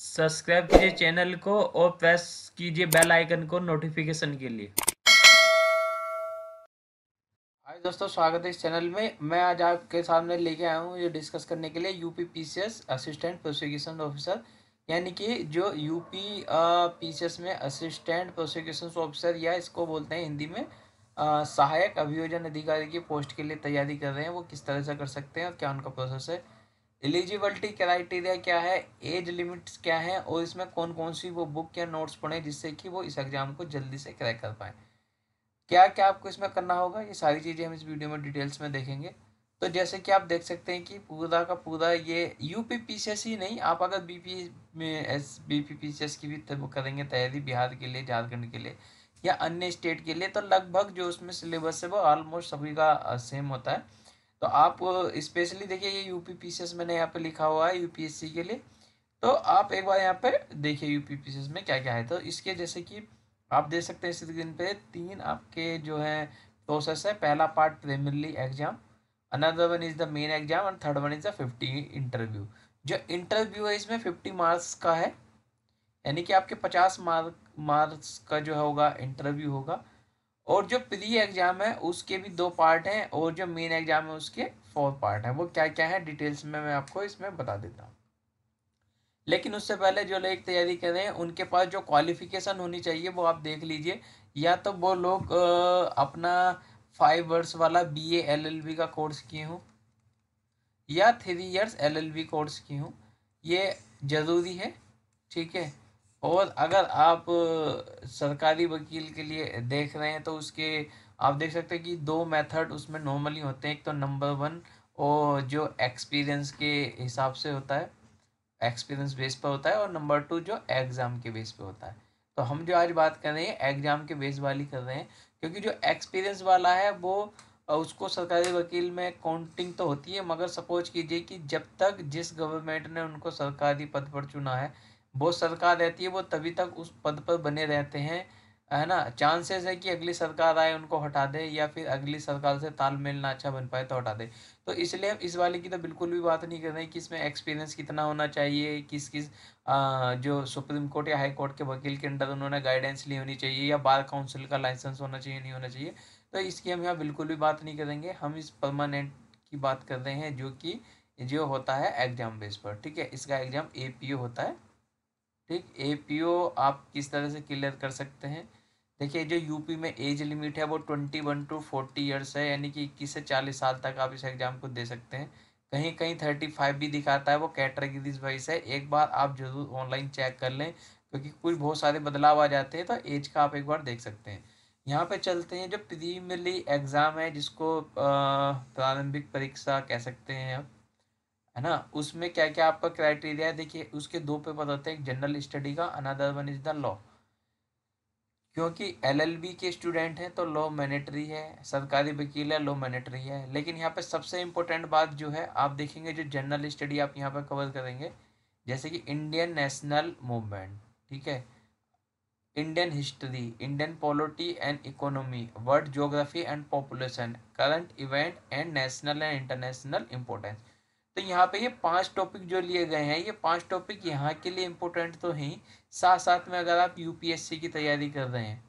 subscribe कीजिए channel को और प्रेस कीजिए बेल आइकन को नोटिफिकेशन के लिए हाय दोस्तों स्वागत है इस चैनल में मैं आज आपके सामने लेके आया हूँ ये डिस्कस करने के लिए UP PCS assistant prosecution officer यानी कि जो यूपी पीसीएस में असिस्टेंट प्रोसिक्यूशन ऑफिसर या इसको बोलते हैं हिंदी में आ, सहायक अभियोजन अधिकारी की पोस्ट के लिए तैयारी कर रहे हैं वो किस तरह से कर सकते हैं और क्या उनका प्रोसेस है एलिजिबिलिटी क्राइटेरिया क्या है एज लिमिट्स क्या है और इसमें कौन कौन सी वो बुक या नोट्स पढ़ें जिससे कि वो इस एग्ज़ाम को जल्दी से क्रैक कर पाएँ क्या क्या आपको इसमें करना होगा ये सारी चीज़ें हम इस वीडियो में डिटेल्स में देखेंगे तो जैसे कि आप देख सकते हैं कि पूरा का पूरा ये U P P C S ही नहीं आप अगर B P S B P P C S की भी करेंगे तैयारी बिहार के लिए झारखंड के लिए या अन्य स्टेट के लिए तो लगभग जो उसमें सिलेबस है वो ऑलमोस्ट सभी का सेम होता है तो आप स्पेशली देखिए ये यू पी मैंने यहाँ पे लिखा हुआ है यूपीएससी के लिए तो आप एक बार यहाँ पे देखिए यू पी में क्या क्या है तो इसके जैसे कि आप देख सकते हैं स्क्रीन पे तीन आपके जो है प्रोसेस है पहला part preliminary exam another one is the main exam and third one is the fifty interview जो इंटरव्यू है इसमें फिफ्टी मार्क्स का है यानी कि आपके पचास मार्क मार्क्स का जो होगा इंटरव्यू होगा और जो प्री एग्ज़ाम है उसके भी दो पार्ट हैं और जो मेन एग्ज़ाम है उसके फोर पार्ट हैं वो क्या क्या है डिटेल्स में मैं आपको इसमें बता देता हूँ लेकिन उससे पहले जो लोग तैयारी कर रहे हैं उनके पास जो क्वालिफिकेशन होनी चाहिए वो आप देख लीजिए या तो वो लोग अपना फाइव वर्ष वाला बी ए एल एल का कोर्स किए हों या three years L L course किए हों ये ज़रूरी है ठीक है और अगर आप सरकारी वकील के लिए देख रहे हैं तो उसके आप देख सकते हैं कि दो मेथड उसमें नॉर्मली होते हैं एक तो नंबर वन और जो एक्सपीरियंस के हिसाब से होता है एक्सपीरियंस बेस पर होता है और नंबर टू जो एग्ज़ाम के बेस पर होता है तो हम जो आज बात कर रहे हैं एग्ज़ाम के बेस वाली कर रहे हैं क्योंकि जो एक्सपीरियंस वाला है वो उसको सरकारी वकील में काउंटिंग तो होती है मगर सपोज कीजिए कि जब तक जिस गवर्नमेंट ने उनको सरकारी पद पर चुना है वो सरकार रहती है वो तभी तक उस पद पर बने रहते हैं है ना चांसेस है कि अगली सरकार आए उनको हटा दे या फिर अगली सरकार से तालमेल ना अच्छा बन पाए तो हटा दे तो इसलिए हम इस वाले की तो बिल्कुल भी बात नहीं कर रहे कि इसमें एक्सपीरियंस कितना होना चाहिए किस किस जो सुप्रीम कोर्ट या हाई कोर्ट के वकील के अंडर उन्होंने गाइडेंस ली होनी चाहिए या बार काउंसिल का लाइसेंस होना चाहिए नहीं होना चाहिए तो इसकी हम यहाँ बिल्कुल भी बात नहीं करेंगे हम इस परमानेंट की बात कर रहे हैं जो कि जो होता है एग्जाम बेस पर ठीक है इसका एग्जाम ए होता है ठीक ए आप किस तरह से क्लियर कर सकते हैं देखिए जो यूपी में एज लिमिट है वो twenty one to forty years है यानी कि इक्कीस से चालीस साल तक आप इस एग्ज़ाम को दे सकते हैं कहीं कहीं थर्टी फाइव भी दिखाता है वो कैटेगरीज वाइज है एक बार आप जरूर ऑनलाइन चेक कर लें क्योंकि कुछ बहुत सारे बदलाव आ जाते हैं तो एज का आप एक बार देख सकते हैं यहाँ पर चलते हैं जो प्रीमियरली एग्ज़ाम है जिसको प्रारंभिक परीक्षा कह सकते हैं आप है ना उसमें क्या क्या आपका क्राइटेरिया है देखिए उसके दो पेपर होते हैं जनरल स्टडी का another one is the law क्योंकि एलएलबी के स्टूडेंट हैं तो लॉ मैनेटरी है सरकारी वकील है लॉ मैनेटरी है लेकिन यहाँ पे सबसे इम्पोर्टेंट बात जो है आप देखेंगे जो जनरल स्टडी आप यहाँ पर कवर करेंगे जैसे कि इंडियन नेशनल मूवमेंट ठीक है Indian history Indian polity and economy world geography and population current event and national and international importance तो यहाँ पे ये पांच टॉपिक जो लिए गए हैं ये पांच टॉपिक यहाँ के लिए इम्पोर्टेंट तो हैं साथ साथ में अगर आप यूपीएससी की तैयारी कर रहे हैं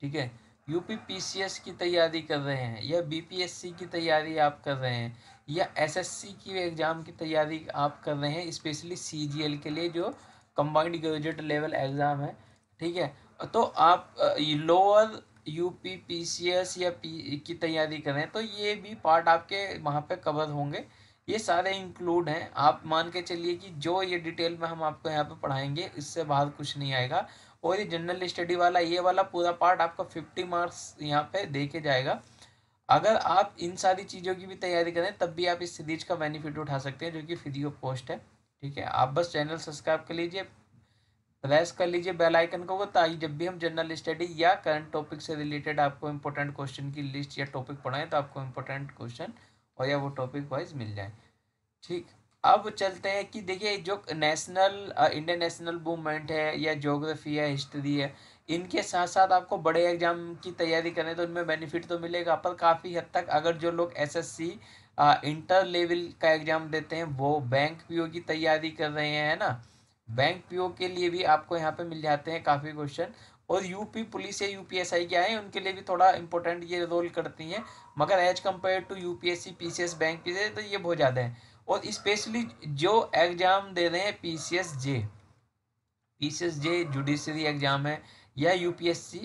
ठीक है यूपी पीसीएस की तैयारी कर रहे हैं या बीपीएससी की तैयारी आप कर रहे हैं या एसएससी की एग्ज़ाम की तैयारी आप कर रहे हैं स्पेशली सी के लिए जो कम्बाइंड ग्रेजुएट लेवल एग्ज़ाम है ठीक है तो आप लोअर यू पी या पी e की तैयारी करें तो ये भी पार्ट आपके वहाँ पे कवर होंगे ये सारे इंक्लूड हैं आप मान के चलिए कि जो ये डिटेल में हम आपको यहाँ पे पढ़ाएंगे इससे बाहर कुछ नहीं आएगा और ये जनरल स्टडी वाला ये वाला पूरा पार्ट आपका फिफ्टी मार्क्स यहाँ पे दे के जाएगा अगर आप इन सारी चीज़ों की भी तैयारी करें तब भी आप इस सीरीज का बेनिफिट उठा सकते हैं जो कि फ्री ऑफ कॉस्ट है ठीक है आप बस चैनल सब्सक्राइब कर लीजिए प्रेस कर लीजिए बेल आइकन को ताकि जब भी हम जनरल स्टडी या करंट टॉपिक से रिलेटेड आपको इंपॉर्टेंट क्वेश्चन की लिस्ट या टॉपिक पढ़ाएं तो आपको इंपॉर्टेंट क्वेश्चन और या वो टॉपिक वाइज मिल जाए ठीक अब चलते हैं कि देखिए जो नेशनल इंडियन नेशनल मूवमेंट है या जोग्राफी है हिस्ट्री है इनके साथ साथ आपको बड़े एग्जाम की तैयारी करें तो इनमें बेनिफिट तो मिलेगा पर काफ़ी हद तक अगर जो लोग एसएससी इंटर लेवल का एग्ज़ाम देते हैं वो बैंक पीओ की तैयारी कर रहे हैं है ना बैंक पीओ के लिए भी आपको यहाँ पे मिल जाते हैं काफ़ी क्वेश्चन और यूपी पुलिस या यूपीएसआई क्या है उनके लिए भी थोड़ा इंपॉर्टेंट ये रोल करती हैं मगर as compare to U P bank P तो ये बहुत ज़्यादा है और इस्पेशली जो एग्ज़ाम दे रहे हैं P C S J P C S J judiciary exam है या यू पी एस सी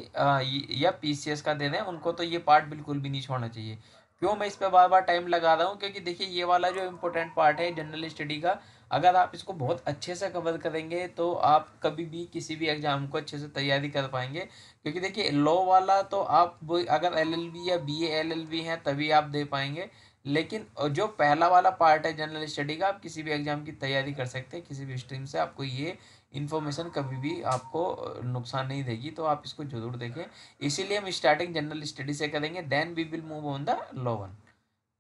या पी सी एस का दे रहे हैं उनको तो ये पार्ट बिल्कुल भी नहीं छोड़ना चाहिए क्यों मैं इस पर बार बार टाइम लगा रहा हूँ क्योंकि देखिए ये वाला जो इम्पोर्टेंट पार्ट है जनरल स्टडी का अगर आप इसको बहुत अच्छे से कवर करेंगे तो आप कभी भी किसी भी एग्ज़ाम को अच्छे से तैयारी कर पाएंगे क्योंकि देखिए लॉ वाला तो आप अगर एलएलबी या बीए एलएलबी हैं तभी आप दे पाएंगे लेकिन जो पहला वाला पार्ट है जनरल स्टडी का आप किसी भी एग्ज़ाम की तैयारी कर सकते हैं किसी भी स्ट्रीम से आपको ये इन्फॉर्मेशन कभी भी आपको नुकसान नहीं देगी तो आप इसको जरूर देखें इसीलिए हम स्टार्टिंग जनरल स्टडी से करेंगे then we will move on the law one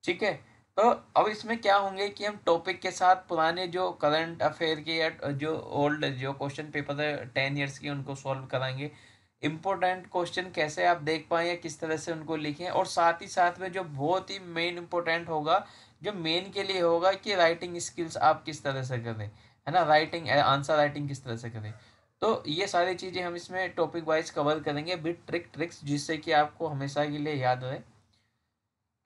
ठीक है तो अब इसमें क्या होंगे कि हम टॉपिक के साथ पुराने जो करंट अफेयर के या जो ओल्ड जो क्वेश्चन पेपर है टेन ईयर्स के उनको सॉल्व कराएंगे इम्पोर्टेंट क्वेश्चन कैसे आप देख पाएँ या किस तरह से उनको लिखें और साथ ही साथ में जो बहुत ही मेन इम्पोर्टेंट होगा जो मेन के लिए होगा कि राइटिंग स्किल्स आप किस तरह से करें है ना राइटिंग आंसर राइटिंग किस तरह से करें तो ये सारी चीज़ें हम इसमें टॉपिक वाइज कवर करेंगे विद ट्रिक ट्रिक्स जिससे कि आपको हमेशा के लिए याद रहे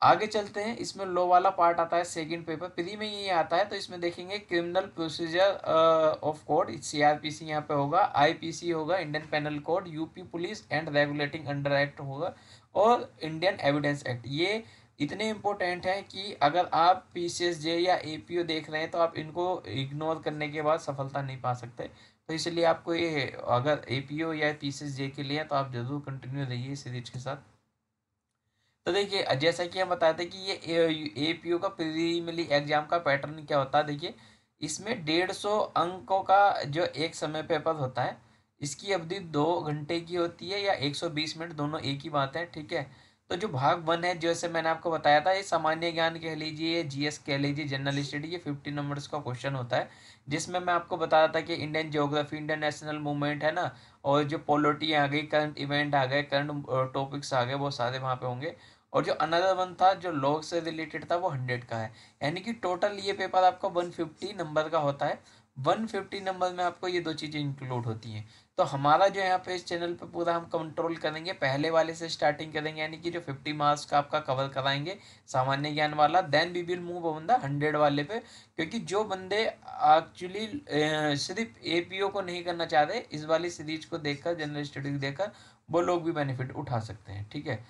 आगे चलते हैं इसमें लो वाला पार्ट आता है सेकंड पेपर प्री में ये आता है तो इसमें देखेंगे criminal procedure of code C यहाँ पे होगा आईपीसी होगा Indian penal code UP police and regulating under act होगा और इंडियन एविडेंस एक्ट ये इतने इम्पोर्टेंट हैं कि अगर आप पी या ए देख रहे हैं तो आप इनको इग्नोर करने के बाद सफलता नहीं पा सकते तो इसलिए आपको ये अगर ए या पी के लिए तो आप जरूर कंटिन्यू रहिए सीरीज के साथ तो देखिए जैसा कि हम बताते हैं कि ये ए पी का प्रीमिली एग्जाम का पैटर्न क्या होता है देखिए इसमें डेढ़ सौ अंकों का जो एक समय पेपर होता है इसकी अवधि दो घंटे की होती है या एक सौ बीस मिनट दोनों एक ही बात है ठीक है तो जो भाग वन है जैसे मैंने आपको बताया था ये सामान्य ज्ञान कह लीजिए जीएस कह लीजिए जनरल स्टडी ये फिफ्टी नंबर्स का क्वेश्चन होता है जिसमें मैं आपको बताया था कि Indian geography Indian national movement है ना और जो पॉलिटी आ गई करंट इवेंट आ गए करंट टॉपिक्स आ गए बहुत सारे वहाँ पे होंगे और जो अनदर वन था जो लॉग से रिलेटेड था वो हंड्रेड का है यानी कि टोटल ये पेपर आपका वन फिफ्टी नंबर का होता है वन फिफ्टी नंबर में आपको ये दो चीज़ें इंक्लूड होती हैं तो हमारा जो यहाँ पे इस चैनल पे पूरा हम कंट्रोल करेंगे पहले वाले से स्टार्टिंग करेंगे यानी कि जो फिफ्टी मार्क्स का आपका कवर कराएंगे सामान्य ज्ञान वाला then we will move on the hundred वाले पे क्योंकि जो बंदे एक्चुअली सिर्फ ए को नहीं करना चाहते इस वाली सीरीज को देखकर जनरल स्टडी को देखकर वो लोग भी बेनिफिट उठा सकते हैं ठीक है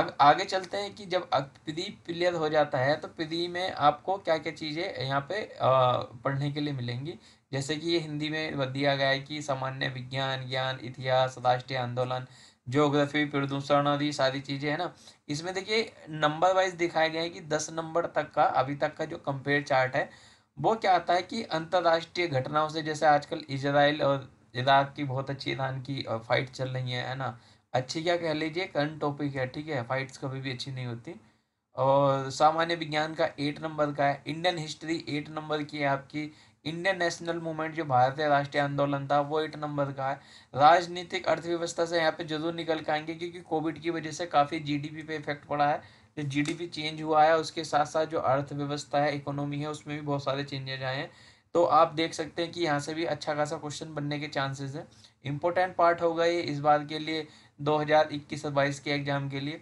अब आगे चलते हैं कि जब प्री प्लेयर हो जाता है तो प्री में आपको क्या क्या चीज़ें यहाँ पे आ, पढ़ने के लिए मिलेंगी जैसे कि ये हिंदी में दिया गया है कि सामान्य विज्ञान ज्ञान इतिहास राष्ट्रीय आंदोलन जोग्राफी प्रदूषण आदि सारी चीज़ें है ना इसमें देखिए नंबर वाइज दिखाया गया है कि दस नंबर तक का अभी तक का जो कंपेयर चार्ट है वो क्या आता है कि अंतर्राष्ट्रीय घटनाओं से जैसे आजकल इसराइल और इराक की बहुत अच्छी ईरान की फाइट चल रही है है ना अच्छी क्या कह लीजिए करंट टॉपिक है ठीक है फाइट्स कभी भी अच्छी नहीं होती और सामान्य विज्ञान का एट नंबर का है इंडियन हिस्ट्री एट नंबर की है आपकी इंडियन नेशनल मूवमेंट जो भारतीय राष्ट्रीय आंदोलन था वो एट नंबर का है राजनीतिक अर्थव्यवस्था से यहाँ पे जरूर निकल के आएंगे क्योंकि कोविड की वजह से काफ़ी जीडीपी पे इफेक्ट पड़ा है जो जीडीपी चेंज हुआ है उसके साथ साथ जो अर्थव्यवस्था है इकोनॉमी है उसमें भी बहुत सारे चेंजेज आए हैं तो आप देख सकते हैं कि यहाँ से भी अच्छा खासा क्वेश्चन बनने के चांसेस हैं इंपॉर्टेंट पार्ट होगा ये इस बार के लिए दो हज़ार इक्कीस के एग्ज़ाम के लिए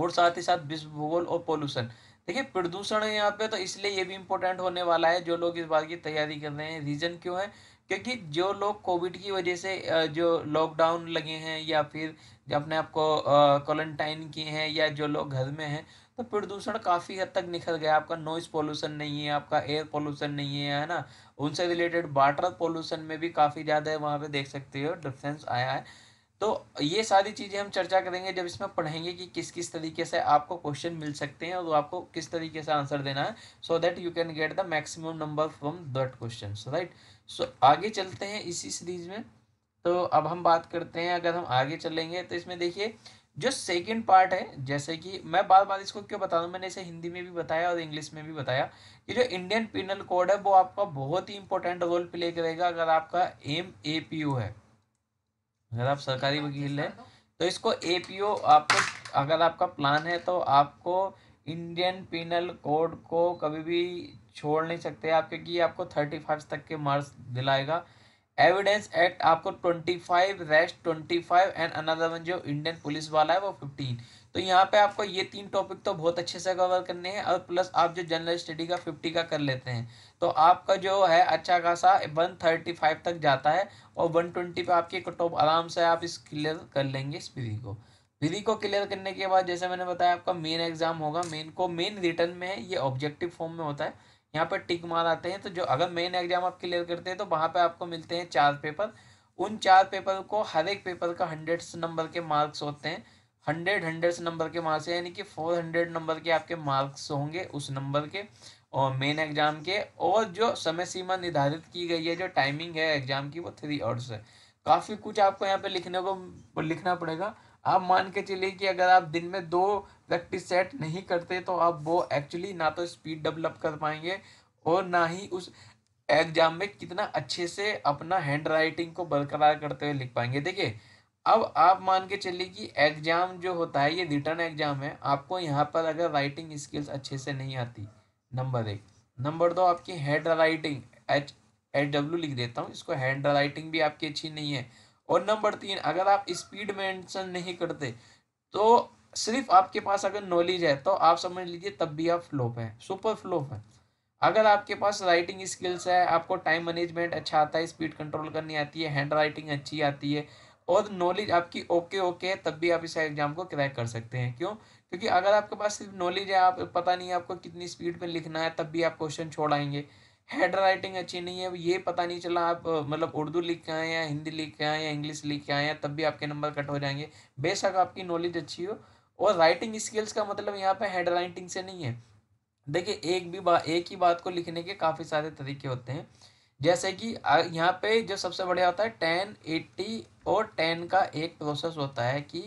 और साथ ही साथ विश्व भूगोल और पॉल्यूशन देखिए प्रदूषण यहाँ पे तो इसलिए ये भी इम्पोर्टेंट होने वाला है जो लोग इस बात की तैयारी कर रहे हैं रीज़न क्यों है क्योंकि जो लोग कोविड की वजह से जो लॉकडाउन लगे हैं या फिर अपने आप को क्वारंटाइन किए हैं या जो लोग घर में हैं तो प्रदूषण काफ़ी हद तक निखर गया आपका नॉइज़ पोल्यूशन नहीं है आपका एयर पोल्यूशन नहीं है है ना उनसे रिलेटेड वाटर पोल्यूशन में भी काफ़ी ज़्यादा है वहाँ पे देख सकते हो डिफरेंस आया है तो ये सारी चीज़ें हम चर्चा करेंगे जब इसमें पढ़ेंगे कि किस किस तरीके से आपको क्वेश्चन मिल सकते हैं और आपको किस तरीके से आंसर देना है so that you can get the maximum number from that question right सो आगे चलते हैं इसी सीरीज में तो अब हम बात करते हैं अगर हम आगे चलेंगे तो इसमें देखिए जो सेकेंड पार्ट है जैसे कि मैं बार बार इसको क्यों बता दूँ मैंने इसे हिंदी में भी बताया और इंग्लिश में भी बताया कि जो इंडियन पिनल कोड है वो आपका बहुत ही इंपॉर्टेंट रोल प्ले करेगा अगर आपका एम ए पी यू है अगर आप सरकारी वकील हैं तो इसको ए पी ओ आपको अगर आपका प्लान है तो आपको इंडियन पिनल कोड को कभी भी छोड़ नहीं सकते आप क्योंकि आपको थर्टी फाइव तक के मार्क्स दिलाएगा एविडेंस एक्ट आपको twenty five rest twenty five and another one जो इंडियन पुलिस वाला है वो फिफ्टीन तो यहाँ पे आपको ये तीन टॉपिक तो बहुत अच्छे से कवर करने हैं और प्लस आप जो जनरल स्टडी का फिफ्टी का कर लेते हैं तो आपका जो है अच्छा खासा वन थर्टी फाइव तक जाता है और वन ट्वेंटी पर आपकी टॉप आराम से आप इस क्लियर कर लेंगे इस विधि को विधि को क्लियर करने के बाद जैसे मैंने बताया आपका मेन एग्जाम होगा मेन को मेन रिटर्न में है ये ऑब्जेक्टिव फॉर्म में होता है यहाँ पर टिक मार आते हैं तो जो अगर मेन एग्जाम आप क्लियर करते हैं तो वहाँ पे आपको मिलते हैं चार पेपर उन चार पेपर को हर एक पेपर का हंड्रेड नंबर के मार्क्स होते हैं हंड्रेड हंड्रेड नंबर के मार्क्स है यानी कि फोर हंड्रेड नंबर के आपके मार्क्स होंगे उस नंबर के और मेन एग्जाम के और जो समय सीमा निर्धारित की गई है जो टाइमिंग है एग्जाम की वो थ्री आवर्स है काफ़ी कुछ आपको यहाँ पे लिखने को लिखना पड़ेगा आप मान के चलिए कि अगर आप दिन में दो प्रैक्टिस सेट नहीं करते तो आप वो एक्चुअली ना तो स्पीड डेवलप कर पाएंगे और ना ही उस एग्जाम में कितना अच्छे से अपना हैंड राइटिंग को बरकरार करते हुए लिख पाएंगे देखिए अब आप मान के चलिए कि एग्ज़ाम जो होता है ये रिटर्न एग्ज़ाम है आपको यहाँ पर अगर राइटिंग स्किल्स अच्छे से नहीं आती नंबर एक नंबर दो आपकी handwriting H H W लिख देता हूँ इसको हैंड राइटिंग भी आपकी अच्छी नहीं है और नंबर तीन अगर आप स्पीड मेंशन नहीं करते तो सिर्फ आपके पास अगर नॉलेज है तो आप समझ लीजिए तब भी आप फ्लोप हैं सुपर फ्लोप हैं अगर आपके पास राइटिंग स्किल्स है आपको टाइम मैनेजमेंट अच्छा आता है स्पीड कंट्रोल करनी आती है हैंड राइटिंग अच्छी आती है और नॉलेज आपकी ओके ओके है तब भी आप इस एग्ज़ाम को क्रैक कर सकते हैं क्यों क्योंकि अगर आपके पास सिर्फ नॉलेज है आप पता नहीं है आपको कितनी स्पीड में लिखना है तब भी आप क्वेश्चन छोड़ आएंगे हेड राइटिंग अच्छी नहीं है ये पता नहीं चला आप मतलब उर्दू लिख के आए या हिंदी लिख के आए या इंग्लिश लिख के आए या तब भी आपके नंबर कट हो जाएंगे बेशक आपकी नॉलेज अच्छी हो और राइटिंग स्किल्स का मतलब यहाँ पर हेड राइटिंग से नहीं है देखिए एक भी बा एक ही बात को लिखने के काफ़ी सारे तरीके होते हैं जैसे कि यहाँ पे जो सबसे बढ़िया होता है टेन एट्टी और टेन का एक प्रोसेस होता है कि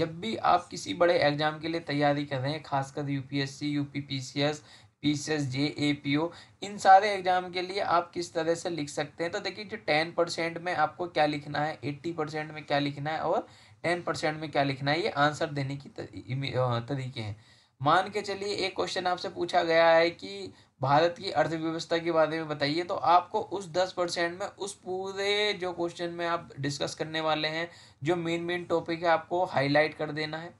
जब भी आप किसी बड़े एग्जाम के लिए तैयारी कर रहे हैं खासकर P C PCS J A P O इन सारे एग्जाम के लिए आप किस तरह से लिख सकते हैं तो देखिए जो टेन परसेंट में आपको क्या लिखना है एट्टी परसेंट में क्या लिखना है और टेन परसेंट में क्या लिखना है ये आंसर देने की तरीके हैं मान के चलिए एक क्वेश्चन आपसे पूछा गया है कि भारत की अर्थव्यवस्था के बारे में बताइए तो आपको उस दस परसेंट में उस पूरे जो क्वेश्चन में आप डिस्कस करने वाले हैं जो मेन मेन टॉपिक है आपको हाईलाइट कर देना है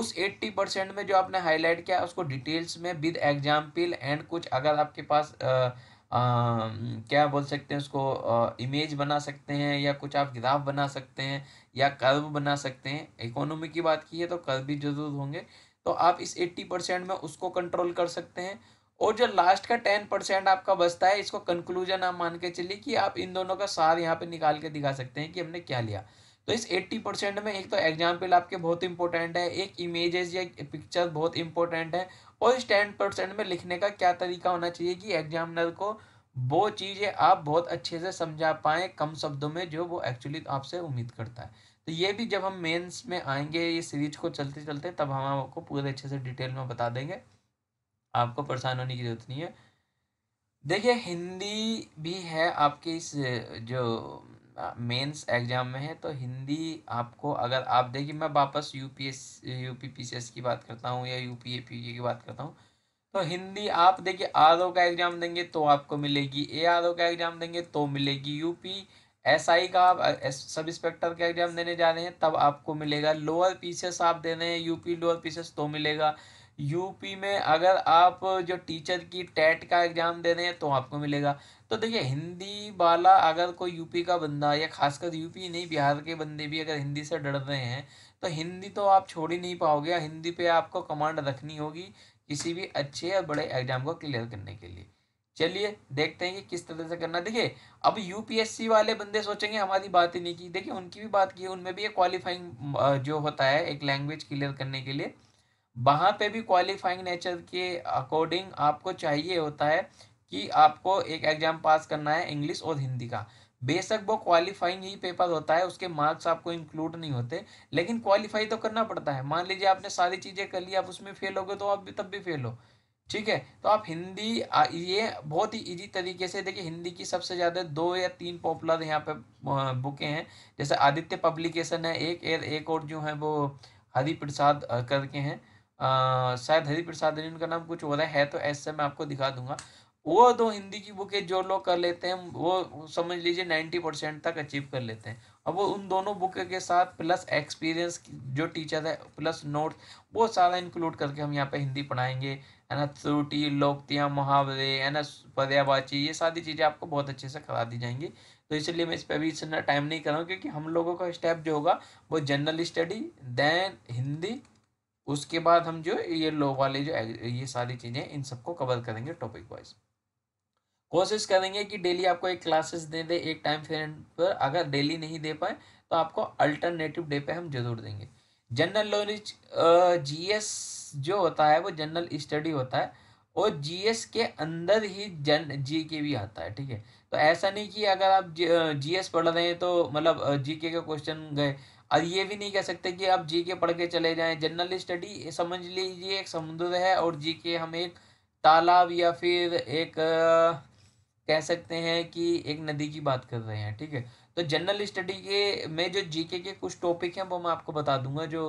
उस एट्टी परसेंट में जो आपने हाईलाइट किया उसको डिटेल्स में विद एग्जाम्पल एंड कुछ अगर आपके पास आ, आ, क्या बोल सकते हैं उसको आ, इमेज बना सकते हैं या कुछ आप ग्राफ बना सकते हैं या कर्व बना सकते हैं इकोनॉमी की बात की है तो कर्व भी जरूर होंगे तो आप इस एट्टी परसेंट में उसको कंट्रोल कर सकते हैं और जो लास्ट का टेन परसेंट आपका बचता है इसको कंक्लूजन आप मान के चलिए कि आप इन दोनों का सार यहाँ पे निकाल के दिखा सकते हैं कि हमने क्या लिया तो इस एट्टी परसेंट में एक तो एग्जाम्पल आपके बहुत इंपॉर्टेंट है एक इमेजेस या पिक्चर बहुत इंपॉर्टेंट है और इस टेन परसेंट में लिखने का क्या तरीका होना चाहिए कि एग्जामिनर को वो चीज़ें आप बहुत अच्छे से समझा पाएँ कम शब्दों में जो वो एक्चुअली आपसे उम्मीद करता है तो ये भी जब हम मेन्स में आएंगे ये सीरीज को चलते चलते तब हम आपको पूरे अच्छे से डिटेल में बता देंगे आपको परेशान होने की जरूरत नहीं है देखिए हिंदी भी है आपके इस जो मेंस एग्जाम में है तो हिंदी आपको अगर आप देखिए मैं वापस U P S U P P C S की बात करता हूँ या यू पी ए पी की बात करता हूँ तो हिंदी आप देखिए आर ओ का एग्जाम देंगे तो आपको मिलेगी ए आर ओ का एग्जाम देंगे तो मिलेगी यू पी एस आई का आप सब इंस्पेक्टर का एग्जाम देने जा रहे हैं तब आपको मिलेगा लोअर पी सी एस आप दे रहे हैं U P lower P C S तो मिलेगा यूपी में अगर आप जो टीचर की टेट का एग्ज़ाम दे रहे हैं तो आपको मिलेगा तो देखिए हिंदी वाला अगर कोई यूपी का बंदा या खासकर यूपी नहीं बिहार के बंदे भी अगर हिंदी से डर रहे हैं तो हिंदी तो आप छोड़ ही नहीं पाओगे हिंदी पे आपको कमांड रखनी होगी किसी भी अच्छे और बड़े एग्जाम को क्लियर करने के लिए चलिए देखते हैं कि किस तरह से करना देखिए अब यूपीएससी वाले बंदे सोचेंगे हमारी बात ही नहीं की देखिए उनकी भी बात की उनमें भी एक क्वालिफाइंग जो होता है एक लैंग्वेज क्लियर करने के लिए वहाँ पे भी क्वालिफाइंग नेचर के अकॉर्डिंग आपको चाहिए होता है कि आपको एक एग्जाम पास करना है इंग्लिश और हिंदी का बेशक वो क्वालिफाइंग ही पेपर होता है उसके मार्क्स आपको इंक्लूड नहीं होते लेकिन क्वालिफाई तो करना पड़ता है मान लीजिए आपने सारी चीज़ें कर ली आप उसमें फेल हो गए तो आप भी तब भी फेल हो ठीक है तो आप हिंदी ये बहुत ही इजी तरीके से देखिए हिंदी की सबसे ज़्यादा दो या तीन पॉपुलर यहाँ पे बुकें हैं जैसे आदित्य पब्लिकेशन है एक एक और जो है वो हरि प्रसाद करके हैं शायद हरि प्रसाद उनका नाम कुछ हो रहा है तो ऐसे मैं आपको दिखा दूंगा वो दो हिंदी की बुकें जो लोग कर लेते हैं वो समझ लीजिए नाइन्टी परसेंट तक अचीव कर लेते हैं अब वो उन दोनों बुक के साथ प्लस एक्सपीरियंस जो टीचर है प्लस नोट वो सारा इंक्लूड करके हम यहाँ पे हिंदी पढ़ाएंगे है ना त्रुटी लोकतियाँ मुहावरे है ना पर्यावाची ये सारी चीज़ें आपको बहुत अच्छे से करा दी जाएंगी तो इसलिए मैं इस पर अभी इतना टाइम नहीं कर रहा हूँ क्योंकि हम लोगों का स्टेप जो होगा वो जनरल स्टडी देन हिंदी उसके बाद हम जो ये लो वाले जो ये सारी चीज़ें इन सबको कवर करेंगे टॉपिक वाइज कोशिश करेंगे कि डेली आपको एक क्लासेस दे दे एक टाइम फ्रेम पर अगर डेली नहीं दे पाए तो आपको अल्टरनेटिव डे पे हम जरूर देंगे जनरल नॉलेज जीएस जो होता है वो जनरल स्टडी होता है और जीएस के अंदर ही जन जी के भी आता है ठीक है तो ऐसा नहीं कि अगर आप जीएस पढ़ रहे हैं तो मतलब जीके के क्वेश्चन गए और ये भी नहीं कह सकते कि आप जी के पढ़ के चले जाएं जनरल स्टडी समझ लीजिए एक समुद्र है और जी के हम एक तालाब या फिर एक कह सकते हैं कि एक नदी की बात कर रहे हैं ठीक है तो जनरल स्टडी के में जो जीके के कुछ टॉपिक हैं वो मैं आपको बता दूंगा जो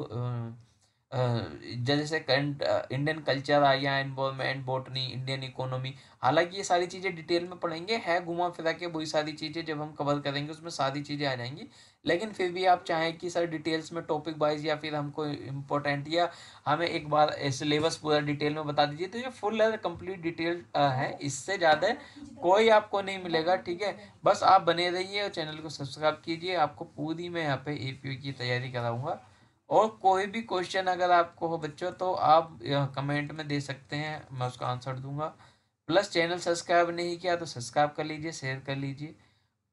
जैसे करंट इंडियन कल्चर आ गया एनवायरमेंट बोटनी इंडियन इकोनॉमी हालांकि ये सारी चीज़ें डिटेल में पढ़ेंगे है घुमा फिरा के वही सारी चीज़ें जब हम कवर करेंगे उसमें सारी चीज़ें आ जाएंगी लेकिन फिर भी आप चाहें कि सर डिटेल्स में टॉपिक वाइज या फिर हमको इम्पोर्टेंट या हमें एक बार सिलेबस पूरा डिटेल में बता दीजिए तो ये फुल कंप्लीट डिटेल है इससे ज़्यादा कोई आपको नहीं मिलेगा ठीक है बस आप बने रहिए और चैनल को सब्सक्राइब कीजिए आपको पूरी मैं यहाँ पे ए की तैयारी कराऊँगा और कोई भी क्वेश्चन अगर आपको हो बच्चों तो आप कमेंट में दे सकते हैं मैं उसका आंसर दूंगा प्लस चैनल सब्सक्राइब नहीं किया तो सब्सक्राइब कर लीजिए शेयर कर लीजिए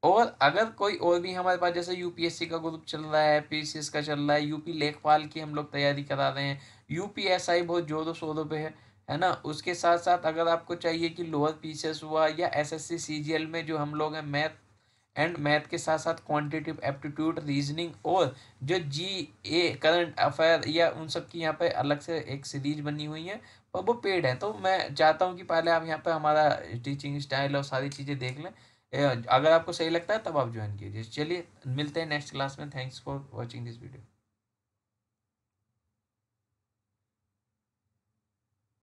और अगर कोई और भी हमारे पास जैसे यूपीएससी का ग्रुप चल रहा है पीसीएस का चल रहा है यूपी लेखपाल की हम लोग तैयारी करा रहे हैं यूपीएसआई बहुत जोरों शोरों पे है है ना उसके साथ साथ अगर आपको चाहिए कि लोअर पीसीएस हुआ या एसएससी सीजीएल में जो हम लोग हैं मैथ एंड मैथ के साथ साथ क्वान्टिटिव एप्टीट्यूड रीजनिंग और जो जी ए करंट अफेयर या उन सब की यहाँ पे अलग से एक सीरीज बनी हुई है और वो पेड है तो मैं चाहता हूँ कि पहले आप यहाँ पे हमारा टीचिंग स्टाइल और सारी चीज़ें देख लें अगर आपको सही लगता है तब आप ज्वाइन कीजिए चलिए मिलते हैं नेक्स्ट क्लास में thanks for watching this video